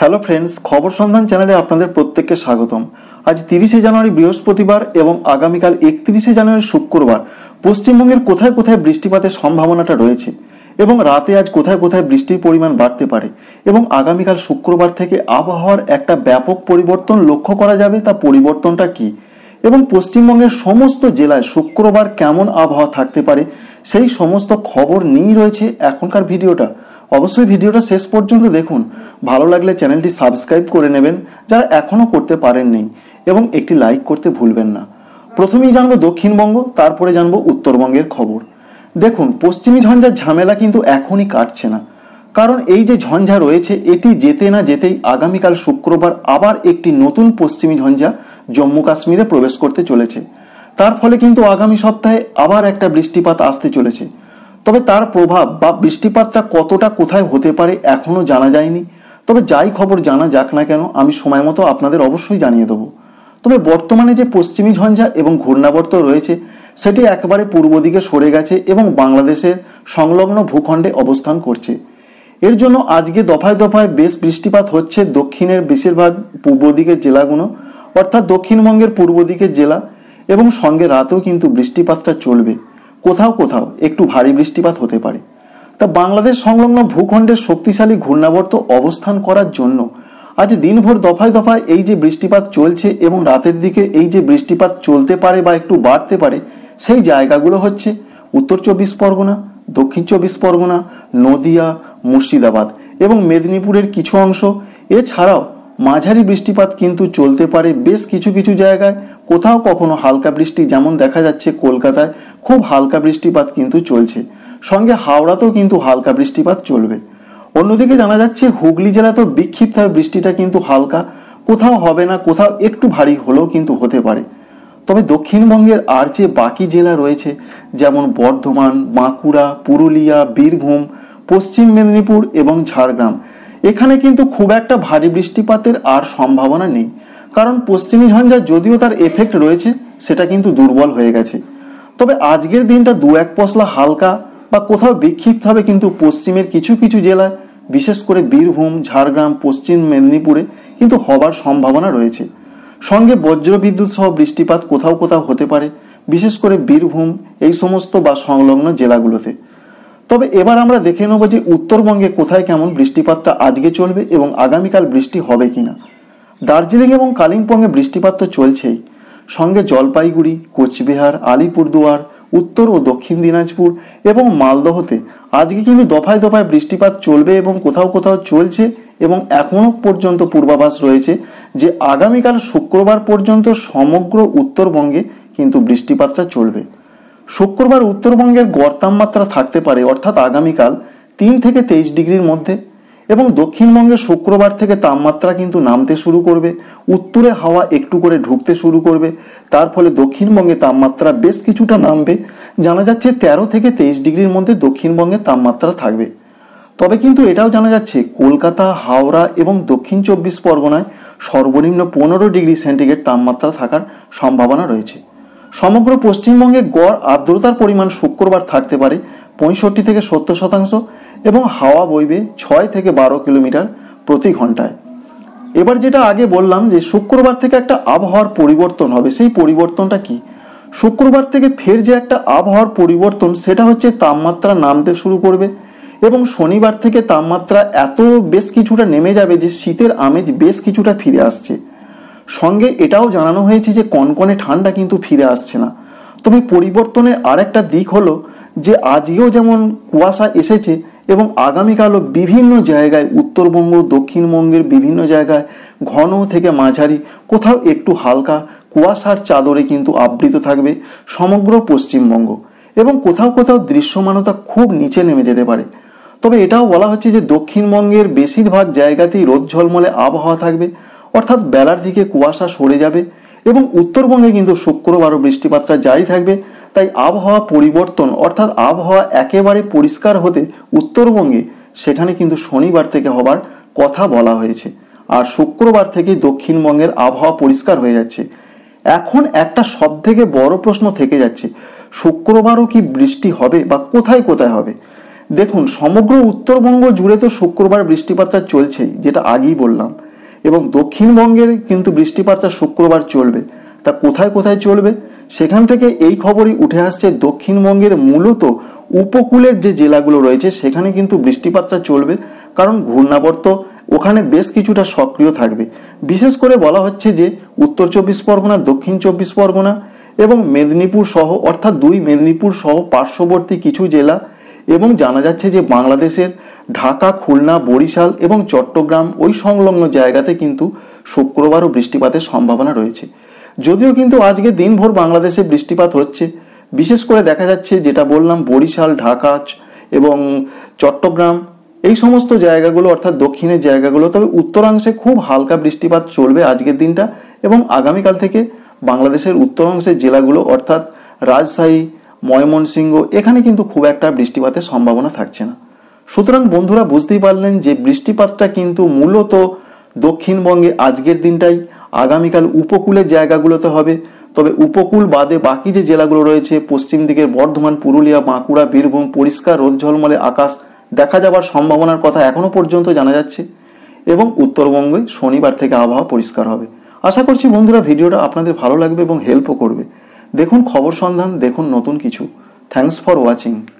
hello friends খবর সন্ধান চ্যানেলে আপনাদের প্রত্যেককে স্বাগতম আজ তিরিশে জানুয়ারি বৃহস্পতিবার এবং আগামীকাল একত্রিশে জানুয়ারি শুক্রবার পশ্চিমবঙ্গের কোথায় কোথায় বৃষ্টিপাতের সম্ভাবনাটা রয়েছে এবং রাতে আজ কোথায় কোথায় বৃষ্টির পরিমাণ বাড়তে পারে এবং আগামীকাল শুক্রবার থেকে আবহাওয়ার একটা ব্যাপক পরিবর্তন লক্ষ্য করা যাবে তা পরিবর্তনটা কি এবং পশ্চিমবঙ্গের সমস্ত জেলায় শুক্রবার কেমন আবহাওয়া থাকতে পারে সেই সমস্ত খবর নিয়েই রয়েছে এখনকার ভিডিওটা অবশ্যই ভিডিওটা শেষ পর্যন্ত দেখুন ভালো লাগলে চ্যানেলটি সাবস্ক্রাইব করে নেবেন যারা এখনও করতে পারেননি এবং একটি লাইক করতে ভুলবেন না প্রথমেই জানবো দক্ষিণবঙ্গ তারপরে জানবো উত্তরবঙ্গের খবর দেখুন পশ্চিমী ঝঞ্ঝার ঝামেলা কিন্তু এখনই কাটছে না কারণ এই যে ঝঞ্ঝা রয়েছে এটি যেতে না যেতেই আগামীকাল শুক্রবার আবার একটি নতুন পশ্চিমী ঝঞ্ঝা জম্মু কাশ্মীরে প্রবেশ করতে চলেছে তার ফলে কিন্তু আগামী সপ্তাহে আবার একটা বৃষ্টিপাত আসতে চলেছে তবে তার প্রভাব বা বৃষ্টিপাতটা কতটা কোথায় হতে পারে এখনও জানা যায়নি তবে যাই খবর জানা যাক না কেন আমি সময় মতো আপনাদের অবশ্যই জানিয়ে দেবো তবে বর্তমানে যে পশ্চিমী ঝঞ্ঝা এবং ঘূর্ণাবর্ত রয়েছে সেটি একবারে পূর্ব দিকে সরে গেছে এবং বাংলাদেশের সংলগ্ন ভূখণ্ডে অবস্থান করছে এর জন্য আজকে দফায় দফায় বেশ বৃষ্টিপাত হচ্ছে দক্ষিণের বেশিরভাগ পূর্ব দিকের জেলাগুলো অর্থাৎ দক্ষিণবঙ্গের পূর্ব দিকের জেলা এবং সঙ্গে রাতেও কিন্তু বৃষ্টিপাতটা চলবে কোথাও কোথাও একটু ভারী বৃষ্টিপাত হতে পারে তা বাংলাদেশ সংলগ্ন ভূখণ্ডের শক্তিশালী ঘূর্ণাবর্ত অবস্থান করার জন্য আজ দিনভর দফায় দফায় এই যে বৃষ্টিপাত চলছে এবং রাতের দিকে এই যে বৃষ্টিপাত চলতে পারে বা একটু বাড়তে পারে সেই জায়গাগুলো হচ্ছে উত্তর চব্বিশ পরগনা দক্ষিণ চব্বিশ পরগনা নদিয়া মুর্শিদাবাদ এবং মেদিনীপুরের কিছু অংশ এছাড়াও মাঝারি বৃষ্টিপাত কিন্তু চলতে পারে বেশ কিছু কিছু জায়গায় কোথাও কখনো হালকা বৃষ্টি যেমন দেখা যাচ্ছে কলকাতায় খুব হালকা বৃষ্টিপাত কিন্তু চলছে সঙ্গে হাওড়াতেও কিন্তু হালকা বৃষ্টিপাত চলবে অন্যদিকে জানা যাচ্ছে হুগলি জেলাতেও বিক্ষিপ্ত বৃষ্টিটা কিন্তু হালকা কোথাও হবে না কোথাও একটু ভারী হলেও কিন্তু হতে পারে তবে দক্ষিণবঙ্গের আর যে বাকি জেলা রয়েছে যেমন বর্ধমান বাঁকুড়া পুরুলিয়া বীরভূম পশ্চিম মেদিনীপুর এবং ঝাড়গ্রাম এখানে কিন্তু খুব একটা ভারী বৃষ্টিপাতের আর সম্ভাবনা নেই কারণ পশ্চিমী ঝঞ্ঝা যদিও তার এফেক্ট রয়েছে সেটা কিন্তু দুর্বল হয়ে গেছে তবে আজকের দিনটা দু এক পশলা হালকা বা কোথাও বিক্ষিপ্তভাবে কিন্তু পশ্চিমের কিছু কিছু জেলায় বিশেষ করে বীরভূম ঝাড়গ্রাম পশ্চিম মেদিনীপুরে কিন্তু হবার সম্ভাবনা রয়েছে সঙ্গে বজ্রবিদ্যুৎ সহ বৃষ্টিপাত কোথাও কোথাও হতে পারে বিশেষ করে বীরভূম এই সমস্ত বা সংলগ্ন জেলাগুলোতে তবে এবার আমরা দেখে নেব যে উত্তরবঙ্গে কোথায় কেমন বৃষ্টিপাতটা আজকে চলবে এবং আগামীকাল বৃষ্টি হবে কিনা দার্জিলিং এবং কালিম্পংয়ে বৃষ্টিপাত তো চলছেই সঙ্গে জলপাইগুড়ি কোচবিহার আলিপুরদুয়ার উত্তর ও দক্ষিণ দিনাজপুর এবং মালদহতে আজকে কিন্তু দফায় দফায় বৃষ্টিপাত চলবে এবং কোথাও কোথাও চলছে এবং এখনও পর্যন্ত পূর্বাভাস রয়েছে যে আগামীকাল শুক্রবার পর্যন্ত সমগ্র উত্তরবঙ্গে কিন্তু বৃষ্টিপাতটা চলবে শুক্রবার উত্তরবঙ্গের গড় তাপমাত্রা থাকতে পারে অর্থাৎ আগামীকাল তিন থেকে তেইশ ডিগ্রির মধ্যে এবং দক্ষিণবঙ্গে শুক্রবার থেকে তাপমাত্রা কিন্তু নামতে শুরু করবে উত্তরে হাওয়া একটু করে ঢুকতে শুরু করবে তার ফলে দক্ষিণবঙ্গে তাপমাত্রা বেশ কিছুটা নামবে জানা যাচ্ছে তেরো থেকে তেইশ ডিগ্রির মধ্যে দক্ষিণবঙ্গে তাপমাত্রা থাকবে তবে কিন্তু এটাও জানা যাচ্ছে কলকাতা হাওড়া এবং দক্ষিণ চব্বিশ পরগনায় সর্বনিম্ন পনেরো ডিগ্রি সেন্টিগ্রেড তাপমাত্রা থাকার সম্ভাবনা রয়েছে সমগ্র পশ্চিমবঙ্গে গড় আর্দ্রতার পরিমাণ শুক্রবার থাকতে পারে পঁয়ষট্টি থেকে সত্তর শতাংশ এবং হাওয়া বইবে ছয় থেকে বারো কিলোমিটার প্রতি ঘন্টায় এবার যেটা আগে বললাম যে শুক্রবার থেকে একটা আবহাওয়ার পরিবর্তন হবে সেই পরিবর্তনটা কি শুক্রবার থেকে ফের যে একটা আবহাওয়ার পরিবর্তন সেটা হচ্ছে তাপমাত্রা নামতে শুরু করবে এবং শনিবার থেকে তাপমাত্রা এত বেশ কিছুটা নেমে যাবে যে শীতের আমেজ বেশ কিছুটা ফিরে আসছে সঙ্গে এটাও জানানো হয়েছে যে কনকনে ঠান্ডা কিন্তু ফিরে আসছে না তবে পরিবর্তনের আরেকটা দিক হলো যে আজকেও যেমন কুয়াশা এসেছে এবং আগামীকালও বিভিন্ন জায়গায় উত্তরবঙ্গ দক্ষিণবঙ্গের বিভিন্ন জায়গায় ঘন থেকে মাঝারি কোথাও একটু হালকা কুয়াশার চাদরে কিন্তু আবৃত থাকবে সমগ্র পশ্চিমবঙ্গ এবং কোথাও কোথাও দৃশ্যমানতা খুব নিচে নেমে যেতে পারে তবে এটাও বলা হচ্ছে যে দক্ষিণবঙ্গের বেশিরভাগ জায়গাতেই রোদ ঝলমলে আবহাওয়া থাকবে অর্থাৎ বেলার দিকে কুয়াশা সরে যাবে এবং উত্তরবঙ্গে কিন্তু শুক্রবারও বৃষ্টিপাতটা যাই থাকবে তাই আবহাওয়া পরিবর্তন অর্থাৎ আবহাওয়া একেবারে পরিষ্কার হতে উত্তরবঙ্গে সেখানে কিন্তু শনিবার থেকে হবার কথা বলা হয়েছে আর শুক্রবার থেকে দক্ষিণবঙ্গের আবহাওয়া পরিষ্কার হয়ে যাচ্ছে এখন একটা সব থেকে বড় প্রশ্ন থেকে যাচ্ছে শুক্রবারও কি বৃষ্টি হবে বা কোথায় কোথায় হবে দেখুন সমগ্র উত্তরবঙ্গ জুড়ে তো শুক্রবার বৃষ্টিপাতটা চলছেই যেটা আগেই বললাম এবং দক্ষিণবঙ্গের কিন্তু বৃষ্টিপাতটা শুক্রবার চলবে তা কোথায় কোথায় চলবে সেখান থেকে এই খবরই উঠে আসছে দক্ষিণবঙ্গের মূলত উপকূলের যে জেলাগুলো রয়েছে সেখানে কিন্তু বৃষ্টিপাতটা চলবে কারণ ঘূর্ণাবর্ত ওখানে বেশ কিছুটা সক্রিয় থাকবে বিশেষ করে বলা হচ্ছে যে উত্তর চব্বিশ পরগনা দক্ষিণ চব্বিশ পরগনা এবং মেদিনীপুর সহ অর্থাৎ দুই মেদিনীপুর সহ পার্শ্ববর্তী কিছু জেলা এবং জানা যাচ্ছে যে বাংলাদেশের ঢাকা খুলনা বরিশাল এবং চট্টগ্রাম ওই সংলগ্ন জায়গাতে কিন্তু শুক্রবারও বৃষ্টিপাতের সম্ভাবনা রয়েছে যদিও কিন্তু আজকে দিনভর বাংলাদেশে বৃষ্টিপাত হচ্ছে বিশেষ করে দেখা যাচ্ছে যেটা বললাম বরিশাল ঢাকা এবং চট্টগ্রাম এই সমস্ত জায়গাগুলো অর্থাৎ দক্ষিণের জায়গাগুলো তবে উত্তরাংশে খুব হালকা বৃষ্টিপাত চলবে আজকের দিনটা এবং আগামীকাল থেকে বাংলাদেশের উত্তরাংশের জেলাগুলো অর্থাৎ রাজশাহী ময়মনসিংহ এখানে কিন্তু খুব একটা বৃষ্টিপাতের সম্ভাবনা থাকছে না সুতরাং বন্ধুরা বুঝতেই পারলেন যে বৃষ্টিপাতটা কিন্তু মূলত দক্ষিণবঙ্গে আজকের দিনটাই আগামীকাল উপকূলের জায়গাগুলোতে হবে তবে উপকূল বাদে বাকি যে জেলাগুলো রয়েছে পশ্চিম দিকের বর্ধমান পুরুলিয়া বাঁকুড়া বীরভূম পরিষ্কার রোদ ঝলমলে আকাশ দেখা যাবার সম্ভাবনার কথা এখনো পর্যন্ত জানা যাচ্ছে এবং উত্তরবঙ্গে শনিবার থেকে আবহাওয়া পরিষ্কার হবে আশা করছি বন্ধুরা ভিডিওটা আপনাদের ভালো লাগবে এবং হেল্পও করবে দেখুন খবর সন্ধান দেখুন নতুন কিছু থ্যাংকস ফর ওয়াচিং